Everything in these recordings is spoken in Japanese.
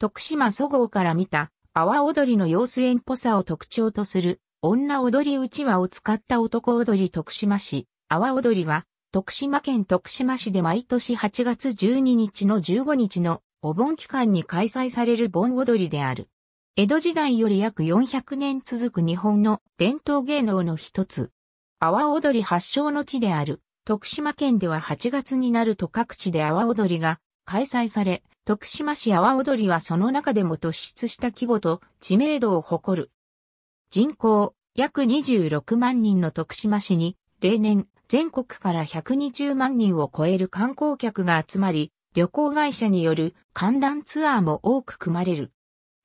徳島祖号から見た、阿波踊りの様子縁っぽさを特徴とする、女踊りうちわを使った男踊り徳島市、阿波踊りは、徳島県徳島市で毎年8月12日の15日のお盆期間に開催される盆踊りである。江戸時代より約400年続く日本の伝統芸能の一つ。阿波踊り発祥の地である、徳島県では8月になると各地で阿波踊りが開催され、徳島市阿波踊りはその中でも突出した規模と知名度を誇る。人口約26万人の徳島市に、例年全国から120万人を超える観光客が集まり、旅行会社による観覧ツアーも多く組まれる。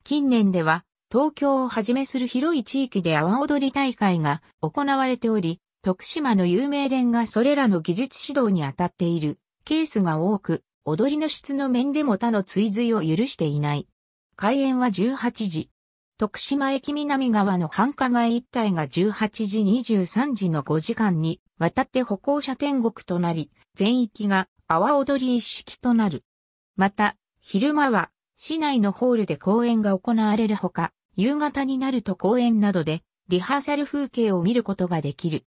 近年では東京をはじめする広い地域で阿波踊り大会が行われており、徳島の有名連がそれらの技術指導に当たっているケースが多く、踊りの質の面でも他の追随を許していない。開演は18時。徳島駅南側の繁華街一帯が18時23時の5時間に渡って歩行者天国となり、全域が阿波踊り一式となる。また、昼間は市内のホールで公演が行われるほか、夕方になると公演などでリハーサル風景を見ることができる。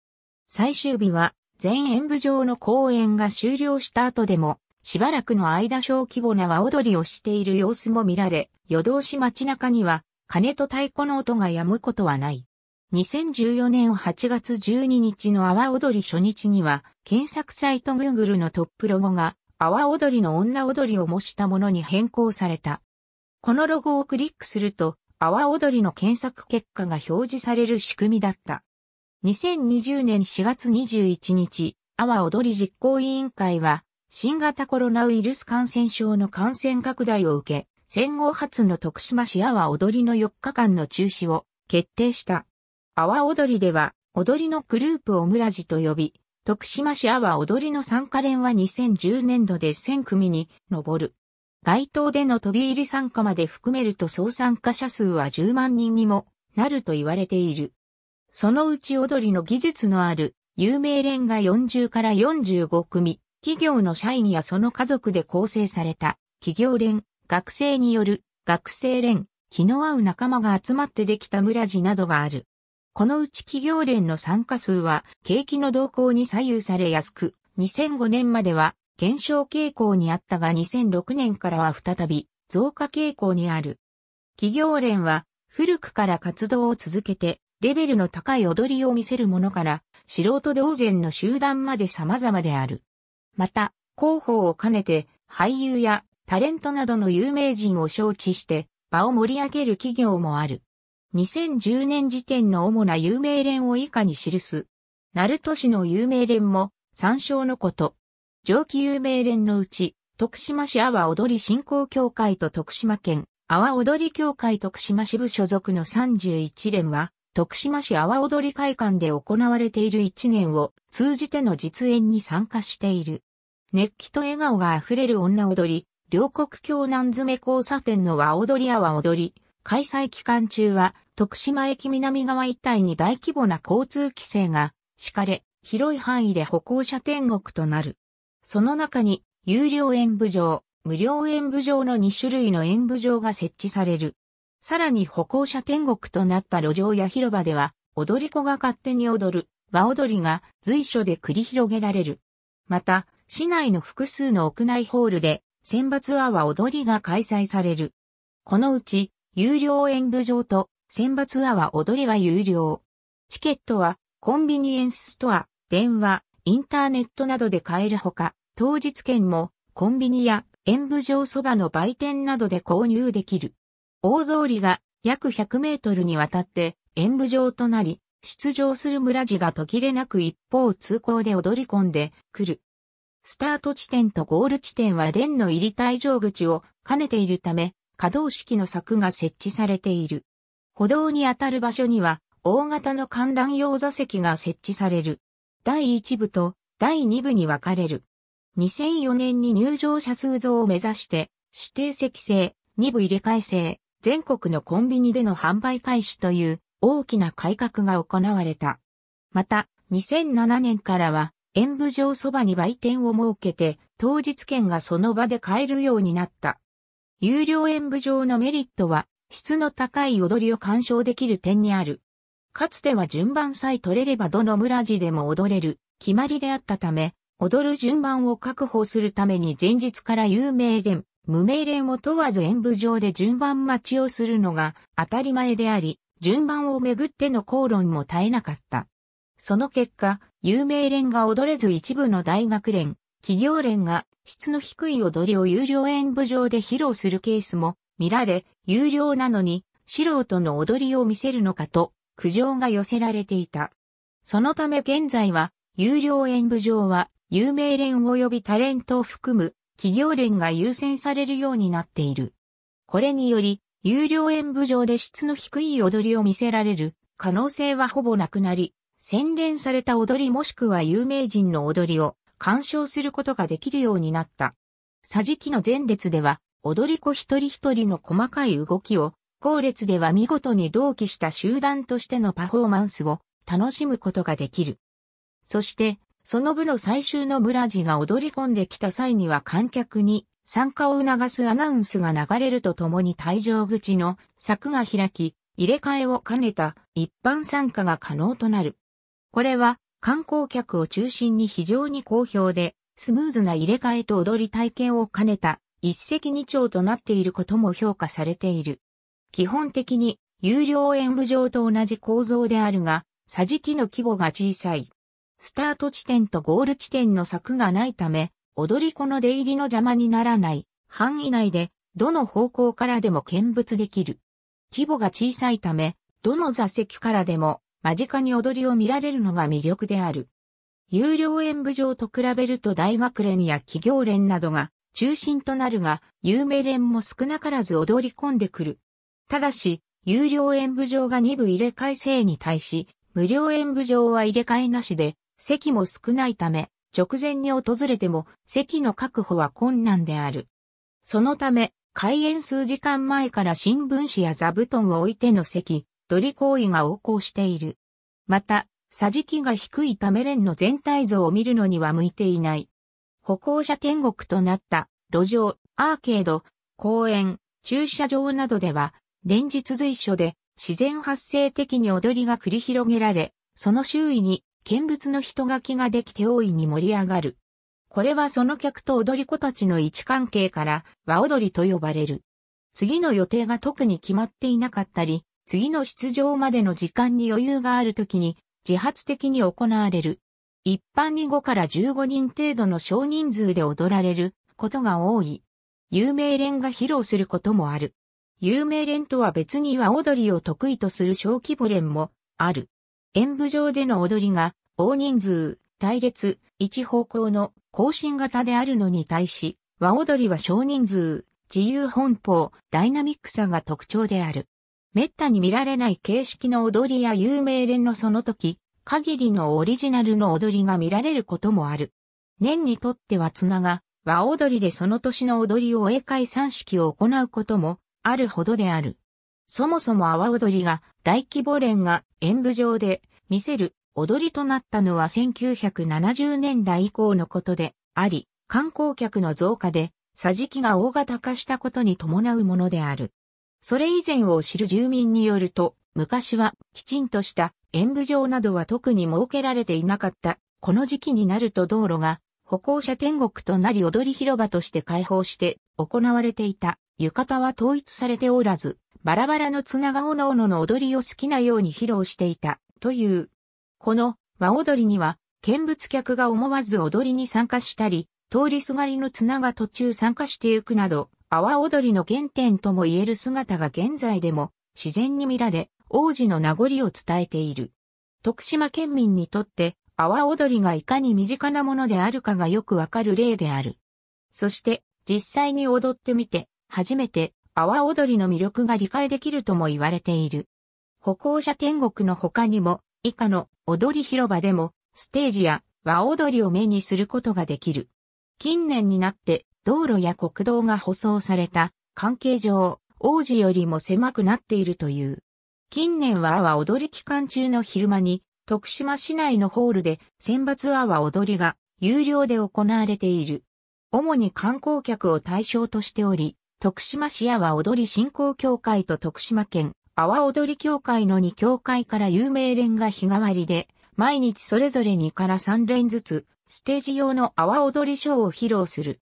最終日は全演舞場の公演が終了した後でもしばらくの間小規模な和踊りをしている様子も見られ、夜通し街中には、鐘と太鼓の音が止むことはない。2014年8月12日の阿波踊り初日には、検索サイト Google のトップロゴが、阿波踊りの女踊りを模したものに変更された。このロゴをクリックすると、阿波踊りの検索結果が表示される仕組みだった。2020年4月21日、阿波踊り実行委員会は、新型コロナウイルス感染症の感染拡大を受け、戦後初の徳島市阿波踊りの4日間の中止を決定した。阿波踊りでは、踊りのグループを村地と呼び、徳島市阿波踊りの参加連は2010年度で1000組に上る。街頭での飛び入り参加まで含めると総参加者数は10万人にもなると言われている。そのうち踊りの技術のある有名連が40から45組、企業の社員やその家族で構成された企業連、学生による学生連、気の合う仲間が集まってできた村地などがある。このうち企業連の参加数は景気の動向に左右されやすく、2005年までは減少傾向にあったが2006年からは再び増加傾向にある。企業連は古くから活動を続けてレベルの高い踊りを見せるものから素人同然の集団まで様々である。また、広報を兼ねて、俳優やタレントなどの有名人を招致して場を盛り上げる企業もある。2010年時点の主な有名連を以下に記す。鳴門市の有名連も参照のこと。上記有名連のうち、徳島市阿波踊り振興協会と徳島県阿波踊り協会徳島支部所属の31連は、徳島市阿波踊り会館で行われている1年を通じての実演に参加している。熱気と笑顔が溢れる女踊り、両国境南詰交差点の和踊りや和踊り、開催期間中は、徳島駅南側一帯に大規模な交通規制が敷かれ、広い範囲で歩行者天国となる。その中に、有料演舞場、無料演舞場の2種類の演舞場が設置される。さらに歩行者天国となった路上や広場では、踊り子が勝手に踊る、和踊りが随所で繰り広げられる。また、市内の複数の屋内ホールで、選抜アワ踊りが開催される。このうち、有料演舞場と、選抜アワ踊りは有料。チケットは、コンビニエンスストア、電話、インターネットなどで買えるほか、当日券も、コンビニや演舞場そばの売店などで購入できる。大通りが約100メートルにわたって演舞場となり、出場する村地が途切れなく一方通行で踊り込んでくる。スタート地点とゴール地点は連の入り退場口を兼ねているため、可動式の柵が設置されている。歩道に当たる場所には、大型の観覧用座席が設置される。第1部と第2部に分かれる。2004年に入場者数増を目指して、指定席制、2部入れ替え制、全国のコンビニでの販売開始という大きな改革が行われた。また、2007年からは演舞場そばに売店を設けて、当日券がその場で買えるようになった。有料演舞場のメリットは、質の高い踊りを鑑賞できる点にある。かつては順番さえ取れればどの村地でも踊れる、決まりであったため、踊る順番を確保するために前日から有名連、無名連を問わず演舞場で順番待ちをするのが当たり前であり、順番をめぐっての口論も絶えなかった。その結果、有名連が踊れず一部の大学連、企業連が質の低い踊りを有料演舞場で披露するケースも見られ、有料なのに素人の踊りを見せるのかと苦情が寄せられていた。そのため現在は有料演舞場は有名連及びタレントを含む企業連が優先されるようになっている。これにより、有料演舞場で質の低い踊りを見せられる可能性はほぼなくなり、洗練された踊りもしくは有名人の踊りを鑑賞することができるようになった。桟敷の前列では、踊り子一人一人の細かい動きを、後列では見事に同期した集団としてのパフォーマンスを楽しむことができる。そして、その部の最終のブラジが踊り込んできた際には観客に参加を促すアナウンスが流れるとともに退場口の柵が開き、入れ替えを兼ねた一般参加が可能となる。これは観光客を中心に非常に好評で、スムーズな入れ替えと踊り体験を兼ねた一石二鳥となっていることも評価されている。基本的に有料演舞場と同じ構造であるが、桟敷の規模が小さい。スタート地点とゴール地点の柵がないため、踊り子の出入りの邪魔にならない範囲内で、どの方向からでも見物できる。規模が小さいため、どの座席からでも間近に踊りを見られるのが魅力である。有料演舞場と比べると大学連や企業連などが中心となるが、有名連も少なからず踊り込んでくる。ただし、有料演舞場が2部入れ替え制に対し、無料演舞場は入れ替えなしで、席も少ないため、直前に訪れても席の確保は困難である。そのため、開演数時間前から新聞紙や座布団を置いての席、踊り行為が横行している。また、桟敷が低いためレンの全体像を見るのには向いていない。歩行者天国となった路上、アーケード、公園、駐車場などでは、連日随所で自然発生的に踊りが繰り広げられ、その周囲に見物の人垣ができて大いに盛り上がる。これはその客と踊り子たちの位置関係から和踊りと呼ばれる。次の予定が特に決まっていなかったり、次の出場までの時間に余裕がある時に自発的に行われる。一般に5から15人程度の少人数で踊られることが多い。有名連が披露することもある。有名連とは別に和踊りを得意とする小規模連もある。演舞場での踊りが大人数、隊列、一方向の更新型であるのに対し、和踊りは少人数、自由奔放、ダイナミックさが特徴である。滅多に見られない形式の踊りや有名連のその時、限りのオリジナルの踊りが見られることもある。年にとっては綱が、和踊りでその年の踊りを英会三式を行うことも、あるほどである。そもそも阿波踊りが大規模連が演舞場で見せる踊りとなったのは1970年代以降のことであり、観光客の増加で、桟敷が大型化したことに伴うものである。それ以前を知る住民によると、昔はきちんとした演舞場などは特に設けられていなかった。この時期になると道路が歩行者天国となり踊り広場として開放して行われていた。浴衣は統一されておらず、バラバラの綱がおのおのの踊りを好きなように披露していた、という。この和踊りには、見物客が思わず踊りに参加したり、通りすがりの綱が途中参加してゆくなど、阿波踊りの原点とも言える姿が現在でも自然に見られ、王子の名残を伝えている。徳島県民にとって、阿波踊りがいかに身近なものであるかがよくわかる例である。そして、実際に踊ってみて、初めて、阿波踊りの魅力が理解できるとも言われている。歩行者天国の他にも、以下の踊り広場でも、ステージや和踊りを目にすることができる。近年になって、道路や国道が舗装された関係上、王子よりも狭くなっているという。近年は阿波踊り期間中の昼間に、徳島市内のホールで選抜阿波踊りが有料で行われている。主に観光客を対象としており、徳島市阿波踊り振興協会と徳島県阿波踊り協会の2協会から有名連が日替わりで、毎日それぞれ2から3連ずつ、ステージ用の阿波踊りショーを披露する。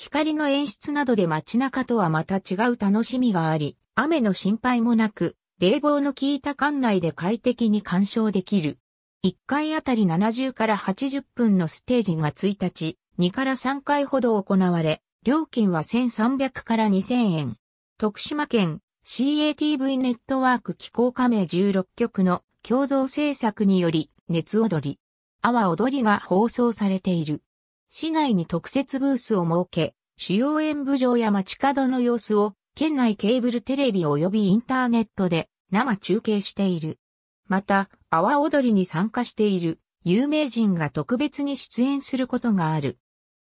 光の演出などで街中とはまた違う楽しみがあり、雨の心配もなく、冷房の効いた館内で快適に鑑賞できる。1回あたり70から80分のステージが1日、2から3回ほど行われ、料金は1300から2000円。徳島県 CATV ネットワーク機構加盟16局の共同制作により、熱踊り、阿波踊りが放送されている。市内に特設ブースを設け、主要演舞場や街角の様子を、県内ケーブルテレビ及びインターネットで生中継している。また、阿波踊りに参加している有名人が特別に出演することがある。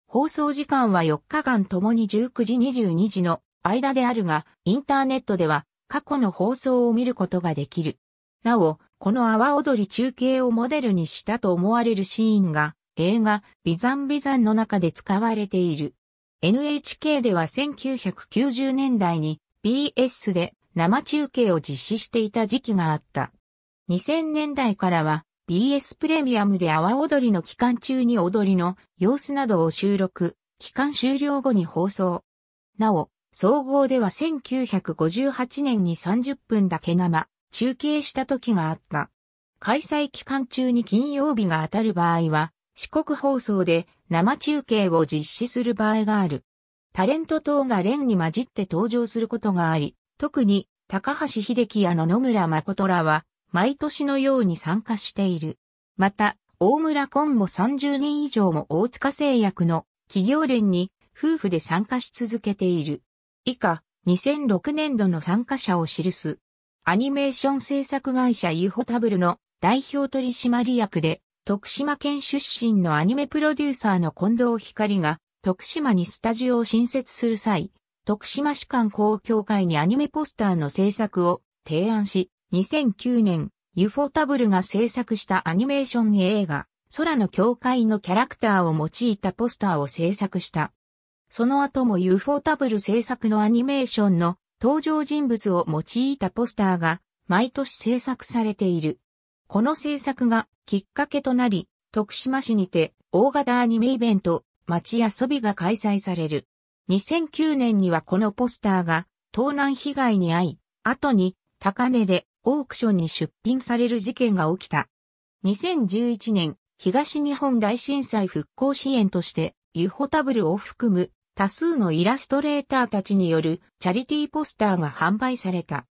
放送時間は4日間ともに19時22時の間であるが、インターネットでは過去の放送を見ることができる。なお、この阿波踊り中継をモデルにしたと思われるシーンが映画、ビザンビザンの中で使われている。NHK では1990年代に BS で生中継を実施していた時期があった。2000年代からは BS プレミアムで阿波踊りの期間中に踊りの様子などを収録、期間終了後に放送。なお、総合では1958年に30分だけ生、中継した時があった。開催期間中に金曜日が当たる場合は、四国放送で生中継を実施する場合がある。タレント等が連に混じって登場することがあり、特に高橋秀樹や野々村誠らは毎年のように参加している。また、大村コンボ30人以上も大塚製薬の企業連に夫婦で参加し続けている。以下、2006年度の参加者を記す。アニメーション制作会社イホタブルの代表取締役で、徳島県出身のアニメプロデューサーの近藤光が、徳島にスタジオを新設する際、徳島市観光協会にアニメポスターの制作を提案し、2009年、ユフォタブルが制作したアニメーション映画、空の教会のキャラクターを用いたポスターを制作した。その後もユフォタブル制作のアニメーションの登場人物を用いたポスターが毎年制作されている。この政策がきっかけとなり、徳島市にて大型アニメイベント、街遊びが開催される。2009年にはこのポスターが盗難被害に遭い、後に高値でオークションに出品される事件が起きた。2011年、東日本大震災復興支援として、ユホタブルを含む多数のイラストレーターたちによるチャリティーポスターが販売された。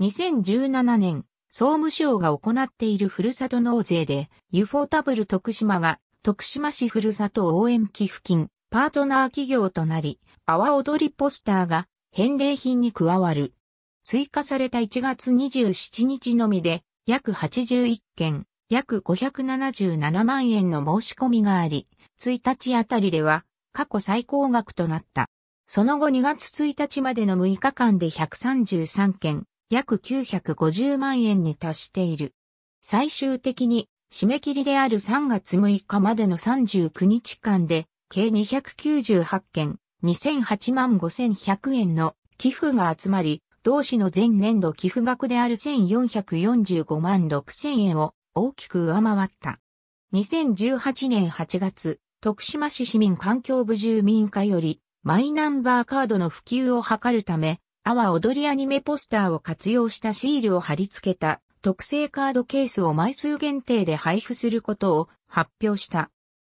2017年、総務省が行っているふるさと納税で、ユフォータブル徳島が、徳島市ふるさと応援寄付金、パートナー企業となり、阿波踊りポスターが返礼品に加わる。追加された1月27日のみで、約81件、約577万円の申し込みがあり、1日あたりでは過去最高額となった。その後2月1日までの6日間で133件、約950万円に達している。最終的に締め切りである3月6日までの39日間で計298件2008万5100円の寄付が集まり、同市の前年度寄付額である1445万6000円を大きく上回った。2018年8月、徳島市市民環境部住民課よりマイナンバーカードの普及を図るため、阿波踊りアニメポスターを活用したシールを貼り付けた特製カードケースを枚数限定で配布することを発表した。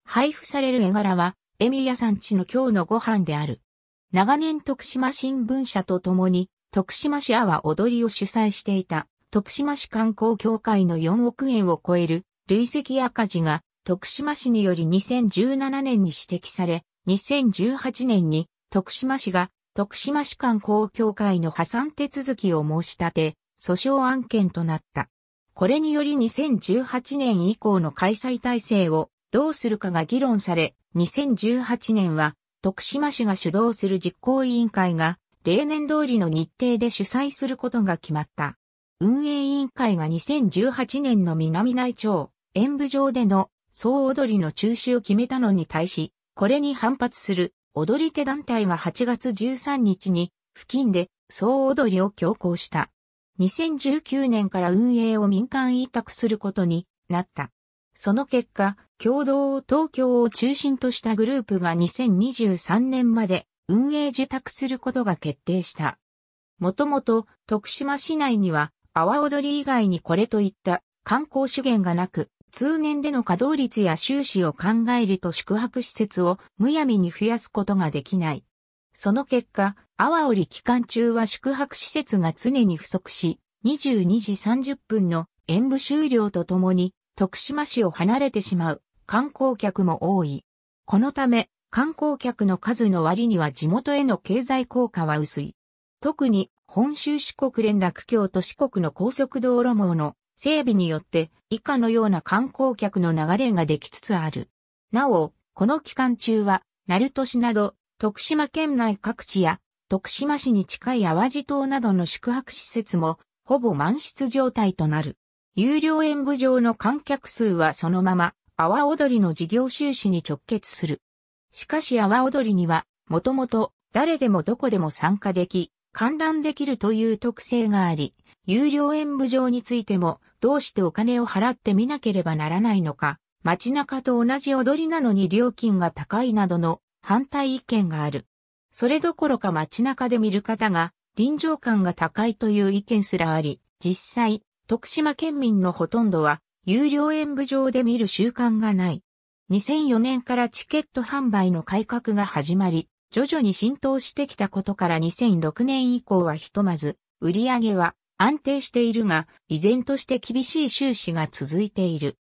配布される絵柄は、エミヤさんちの今日のご飯である。長年徳島新聞社と共に、徳島市阿波踊りを主催していた、徳島市観光協会の4億円を超える累積赤字が、徳島市により2017年に指摘され、2018年に徳島市が徳島市間公協会の破産手続きを申し立て、訴訟案件となった。これにより2018年以降の開催体制をどうするかが議論され、2018年は徳島市が主導する実行委員会が例年通りの日程で主催することが決まった。運営委員会が2018年の南内町演舞場での総踊りの中止を決めたのに対し、これに反発する踊り手団体が8月13日に付近で総踊りを強行した。2019年から運営を民間委託することになった。その結果、共同東京を中心としたグループが2023年まで運営受託することが決定した。もともと徳島市内には阿波踊り以外にこれといった観光資源がなく、通年での稼働率や収支を考えると宿泊施設をむやみに増やすことができない。その結果、阿波織期間中は宿泊施設が常に不足し、22時30分の演舞終了とともに、徳島市を離れてしまう観光客も多い。このため、観光客の数の割には地元への経済効果は薄い。特に、本州四国連絡橋と四国の高速道路網の整備によって以下のような観光客の流れができつつある。なお、この期間中は、鳴門市など、徳島県内各地や、徳島市に近い淡路島などの宿泊施設も、ほぼ満室状態となる。有料演舞場の観客数はそのまま、阿波踊りの事業収支に直結する。しかし阿波踊りには、もともと誰でもどこでも参加でき、観覧できるという特性があり、有料演舞場についてもどうしてお金を払ってみなければならないのか、街中と同じ踊りなのに料金が高いなどの反対意見がある。それどころか街中で見る方が臨場感が高いという意見すらあり、実際、徳島県民のほとんどは有料演舞場で見る習慣がない。2004年からチケット販売の改革が始まり、徐々に浸透してきたことから2006年以降はひとまず、売り上げは安定しているが、依然として厳しい収支が続いている。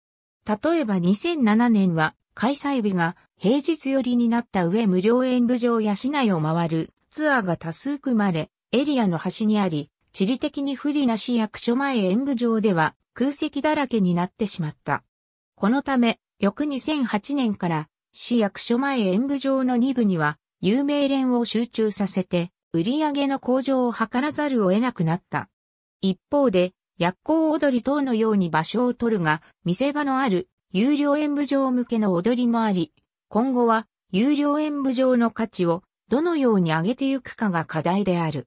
例えば2007年は開催日が平日寄りになった上無料演舞場や市内を回るツアーが多数組まれ、エリアの端にあり、地理的に不利な市役所前演舞場では空席だらけになってしまった。このため、翌2008年から市役所前演舞場の2部には有名連を集中させて、売り上げの向上を図らざるを得なくなった。一方で、薬効踊り等のように場所を取るが、見せ場のある有料演舞場向けの踊りもあり、今後は有料演舞場の価値をどのように上げていくかが課題である。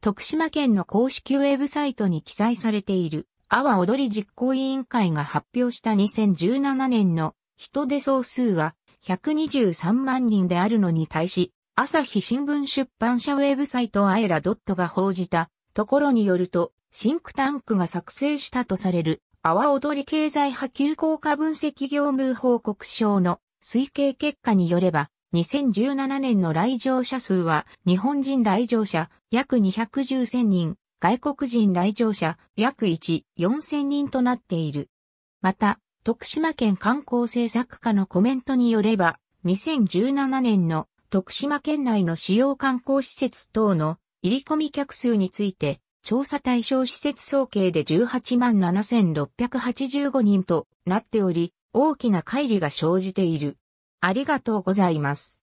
徳島県の公式ウェブサイトに記載されている、阿波踊り実行委員会が発表した2017年の人手総数は123万人であるのに対し、朝日新聞出版社ウェブサイトアエラドットが報じたところによると、シンクタンクが作成したとされる、阿波踊り経済波及効果分析業務報告書の推計結果によれば、2017年の来場者数は、日本人来場者約210,000人、外国人来場者約1、4000人となっている。また、徳島県観光政策課のコメントによれば、2017年の徳島県内の主要観光施設等の入り込み客数について、調査対象施設総計で18万7685人となっており、大きな乖離が生じている。ありがとうございます。